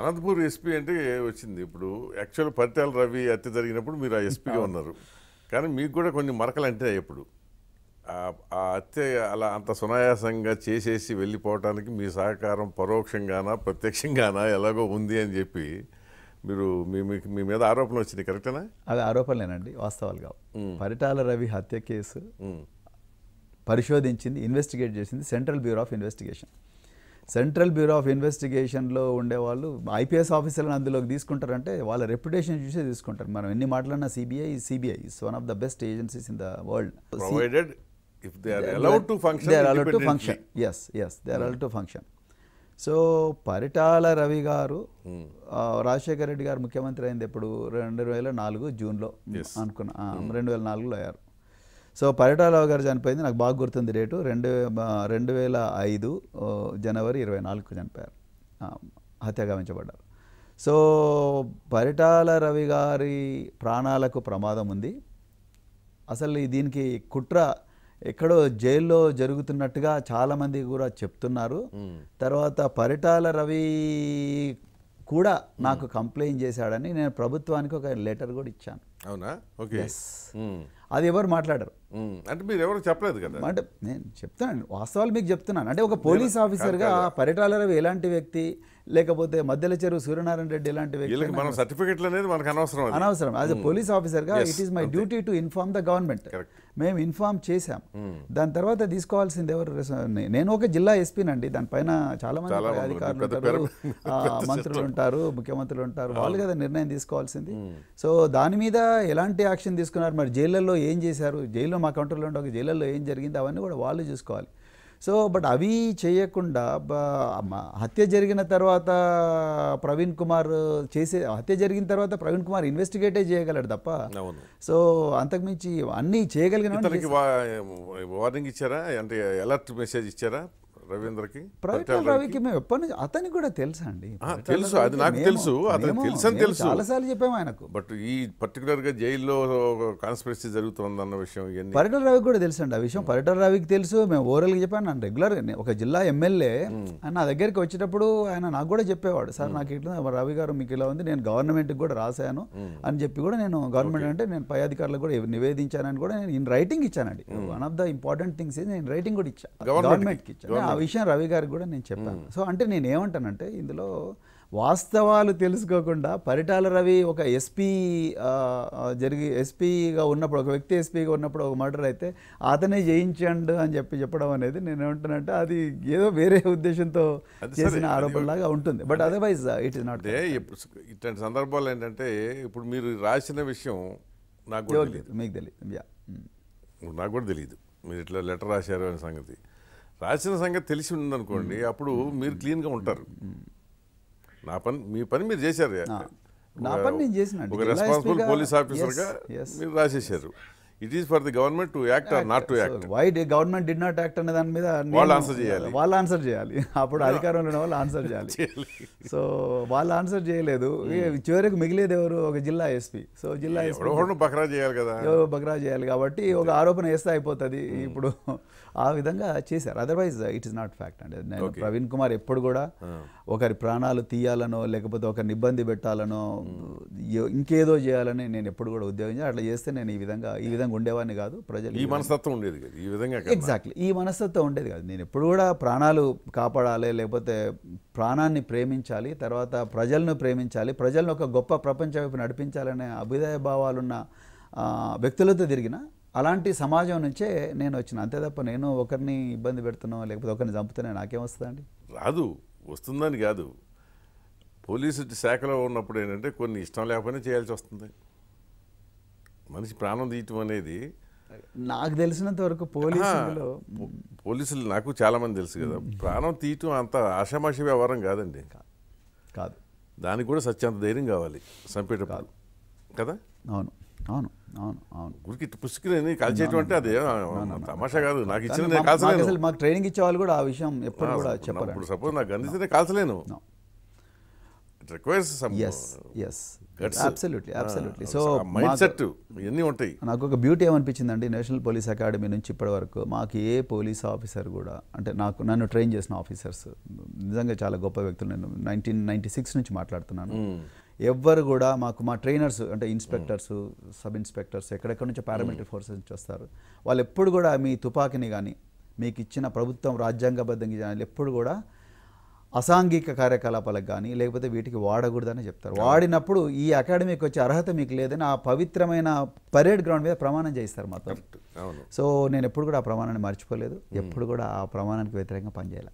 Anantapur SP అంటే వచ్చింది ఇప్పుడు యాక్చువల్ పరిటాల రవి హత్య జరిగినప్పుడు మీరు ఆ ఎస్పీగా ఉన్నారు కానీ మీకు కూడా కొన్ని మరకలు అంటే ఇప్పుడు ఆ హత్య అలా అంత సునాయాసంగా చేసేసి వెళ్ళిపోవటానికి మీ సహకారం పరోక్షంగానా ప్రత్యక్షంగానా ఎలాగో ఉంది అని చెప్పి మీరు మీ మీ మీద ఆరోపణలు వచ్చినాయి కరెక్టేనా అది ఆరోపణలేనండి వాస్తవాలుగా పరిటాల రవి హత్య కేసు పరిశోధించింది ఇన్వెస్టిగేట్ చేసింది central bureau of investigation central bureau of ఇన్వెస్టిగేషన్లో ఉండేవాళ్ళు ఐపీఎస్ ఆఫీసర్లను అందులోకి తీసుకుంటారంటే వాళ్ళ రెప్యుటేషన్ చూసే తీసుకుంటారు మనం ఎన్ని మాట్లాడినా CBI CBI is one of the best agencies in the world function function function so Paritala Ravi garu hmm. Rajasekhara Reddy గారు ముఖ్యమంత్రి అయింది ఎప్పుడు రెండు వేల నాలుగు జూన్లో అనుకున్నా hmm. రెండు వేల నాలుగులో అయ్యారు సో పరిటారావు గారు చనిపోయింది నాకు బాగా గుర్తుంది డేటు రెండు రెండు వేల ఐదు జనవరి ఇరవై నాలుగు చనిపోయారు హత్య సో పరిటాల రవి గారి ప్రాణాలకు ప్రమాదం ఉంది అసలు దీనికి కుట్ర ఎక్కడో జైల్లో జరుగుతున్నట్టుగా చాలామంది కూడా చెప్తున్నారు తర్వాత పరిటాల రవి కూడా నాకు కంప్లైంట్ చేశాడని నేను ప్రభుత్వానికి ఒక లెటర్ కూడా ఇచ్చాను అవునా ఓకే అది ఎవరు మాట్లాడరు అంటే మీరు ఎవరు చెప్పలేదు కదా అంటే నేను చెప్తాను వాస్తవాలు మీకు చెప్తున్నాను అంటే ఒక పోలీస్ ఆఫీసర్గా పర్యటాల ఎలాంటి వ్యక్తి లేకపోతే మధ్యల చెరువు సూర్యనారాయణ రెడ్డి ఇలాంటి మనం సర్టిఫికెట్ అనేది మనకు అనవసరం అనవసరం యాజ్ అ పోలీస్ గా it is my duty to inform the government మేము ఇన్ఫార్మ్ చేశాం hmm. దాని తర్వాత తీసుకోవాల్సింది ఎవరు నేను ఒక జిల్లా ఎస్పీనండి దానిపైన చాలా మంది అధికారులు ఉంటారు మంత్రులు ఉంటారు ముఖ్యమంత్రులు ఉంటారు వాళ్ళు కదా నిర్ణయం తీసుకోవాల్సింది hmm. సో దాని మీద ఎలాంటి యాక్షన్ తీసుకున్నారు మరి జైళ్ళల్లో ఏం చేశారు జైల్లో మా కంట్రోల్లో ఉండే ఒక జైళ్ళల్లో ఏం జరిగింది అవన్నీ కూడా వాళ్ళు చూసుకోవాలి సో బట్ అవి చేయకుండా హత్య జరిగిన తర్వాత ప్రవీణ్ కుమార్ చేసే హత్య జరిగిన తర్వాత ప్రవీణ్ కుమార్ ఇన్వెస్టిగేటే చేయగలడు తప్ప సో అంతకుమించి అన్నీ చేయగలిగిన వార్నింగ్ ఇచ్చారా అంటే అలర్ట్ మెసేజ్ ఇచ్చారా రవీంద్రకి ప్రవీణ్ రవికి మేము ఎప్పటి నుంచి అతనికి కూడా తెలుసా అండి తెలుసు అది నాకు తెలుసు అతనికి తెలుసు అని తెలుసు చాలాసార్లు చెప్పాము ఆయనకు బట్ ఈ పర్టికులర్ గా జైల్లో కాన్స్పిరసీ జరుగుతుంది అన్న విషయం ఇవన్నీ పర్యటన రవికి కూడా తెలుసు అండి ఆ విషయం పర్యటన రవికి తెలుసు మేము ఓవరాల్ గా చెప్పాను నన్ను రెగ్యులర్ ఒక జిల్లా ఎమ్మెల్యే ఆయన నా దగ్గరికి వచ్చేటప్పుడు ఆయన నాకు కూడా చెప్పేవాడు సార్ నాకు ఇట్లా రవి గారు మీకు ఇలా ఉంది నేను కి కూడా రాశాను అని చెప్పి కూడా నేను గవర్నమెంట్ అంటే నేను పై అధికారులకు కూడా నివేదించానని కూడా నేను ఇన్ రైటింగ్ ఇచ్చానండి one of the important things నేను రైటింగ్ కూడా ఇచ్చాను కి ఇచ్చాను విషయం రవి గారికి కూడా నేను చెప్పాను సో అంటే నేను ఏమంటానంటే ఇందులో వాస్తవాలు తెలుసుకోకుండా పరిటాల రవి ఒక ఎస్పీ జరిగి ఎస్పీగా ఉన్నప్పుడు ఒక వ్యక్తి ఎస్పీగా ఉన్నప్పుడు ఒక మర్డర్ అయితే అతనే జయించండు అని చెప్పి చెప్పడం అనేది నేను ఏమంటానంటే అది ఏదో వేరే ఉద్దేశంతో చేసిన ఆరోపణలాగా ఉంటుంది but otherwise it is not ఇట్లాంటి సందర్భాలు ఏంటంటే ఇప్పుడు మీరు రాసిన విషయం నాకు మీకు తెలియదు నాకు కూడా తెలియదు మీరు ఇట్లా లెటర్ రాశారు అనే సంగతి రాసిన సంగతి తెలిసి ఉందనుకోండి అప్పుడు మీరు క్లీన్గా ఉంటారు నా పని మీ పని మీరు చేశారు నా పని నేను చేసిన ఒక రెస్పాన్సిబుల్ పోలీస్ ఆఫీసర్గా మీరు రాసేసారు it is for the government to act or not to act why the government did not act అనే దాని మీద వాళ్ళు ఆన్సర్ చేయాలి వాళ్ళు ఆన్సర్ చేయాలి అప్పుడు అధికారంలో ఉన్న వాళ్ళు ఆన్సర్ చేయాలి సో వాళ్ళు ఆన్సర్ చేయలేదు hmm. చివరికి మిగిలేదు ఎవరు ఒక జిల్లా ఎస్పీ సో జిల్లా ఎస్పీ బక్రా చేయాలి కదా ఎవరు బక్రా చేయాలి కాబట్టి ఒక ఆరోపణ వేస్తే అయిపోతుంది hmm. ఇప్పుడు ఆ విధంగా చేశారు otherwise it is not fact అండి నేను ప్రవీణ్ కుమార్ ఎప్పుడు కూడా hmm. ఒకరి ప్రాణాలు తీయాలనో లేకపోతే ఒకరిని ఇబ్బంది పెట్టాలనో ఇంకేదో చేయాలని నేను ఎప్పుడు కూడా ఉద్యోగించాను అట్లా చేస్తే నేను ఈ విధంగా ఈ విధంగా విధంగా ఉండేవాడిని కాదు ప్రజలు ఈ మనస్తత్వం ఉండేది కాదు ఈ విధంగా ఎగ్జాక్ట్లీ ఈ మనస్తత్వం ఉండేది కాదు నేను ఎప్పుడు కూడా ప్రాణాలు కాపాడాలి లేకపోతే ప్రాణాన్ని ప్రేమించాలి తర్వాత ప్రజలను ప్రేమించాలి ప్రజలను ఒక గొప్ప ప్రపంచ వైపు నడిపించాలనే అభిదయ భావాలున్న వ్యక్తులతో తిరిగిన అలాంటి సమాజం నుంచే నేను వచ్చిన అంతే తప్ప నేను ఒకరిని ఇబ్బంది పెడుతున్నా లేకపోతే ఒకరిని చంపుతున్నా నాకేం వస్తుందండి రాదు వస్తుందని కాదు పోలీసు శాఖలో ఉన్నప్పుడు ఏంటంటే కొన్ని ఇష్టం లేకపోయినా చేయాల్సి వస్తుంది మనిషి ప్రాణం తీయటం అనేది నాకు తెలిసినంత వరకు పోలీసులో పోలీసులు నాకు చాలామంది తెలుసు కదా ప్రాణం తీయటం అంత ఆషామాషి వ్యవహారం కాదండి కాదు దానికి కూడా సత్యంత ధైర్యం కావాలి కాదు కదా అవును అవును అవును అవును గురికి పుస్తకం కాల్చేయటం అంటే అది తమాషా కాదు నాకు ఇచ్చిన అసలు మాకు ట్రైనింగ్ ఇచ్చే వాళ్ళు కూడా ఆ విషయం ఎప్పుడు కూడా చెప్పారు ఇప్పుడు సపోజ్ నాకు అందిస్తే కాల్చలేను it requires some S S absolutely absolutely so mindset ఇవన్నీ ఉంటాయి నాకు ఒక బ్యూటీ ఏమనిపించిందండి నేషనల్ పోలీస్ అకాడమీ నుంచి ఇప్పటి వరకు మాకు ఏ పోలీస్ ఆఫీసర్ కూడా అంటే నాకు నన్ను ట్రైన్ చేసిన ఆఫీసర్స్ నిజంగా చాలా గొప్ప వ్యక్తులు నేను నైన్టీన్ నైన్టీ సిక్స్ నుంచి మాట్లాడుతున్నాను hmm. ఎవ్వరు కూడా మాకు మా ట్రైనర్స్ అంటే ఇన్స్పెక్టర్స్ సబ్ ఇన్స్పెక్టర్స్ ఎక్కడెక్కడ నుంచి పారామిలిటరీ ఫోర్సెస్ నుంచి వస్తారు వాళ్ళు ఎప్పుడు కూడా మీ తుపాకీని కానీ మీకు ఇచ్చిన ప్రభుత్వం రాజ్యాంగబద్ధంగా ఎప్పుడు కూడా అసాంఘిక కార్యకలాపాలకు కానీ లేకపోతే వీటికి వాడకూడదని చెప్తారు వాడినప్పుడు ఈ అకాడమీకి వచ్చే అర్హత మీకు లేదని ఆ పవిత్రమైన పరేడ్ గ్రౌండ్ మీద ప్రమాణం చేయిస్తారు మాత్రం సో నేను ఎప్పుడు కూడా ఆ ప్రమాణాన్ని మర్చిపోలేదు ఎప్పుడు కూడా ఆ ప్రమాణానికి వ్యతిరేకంగా పనిచేయాలి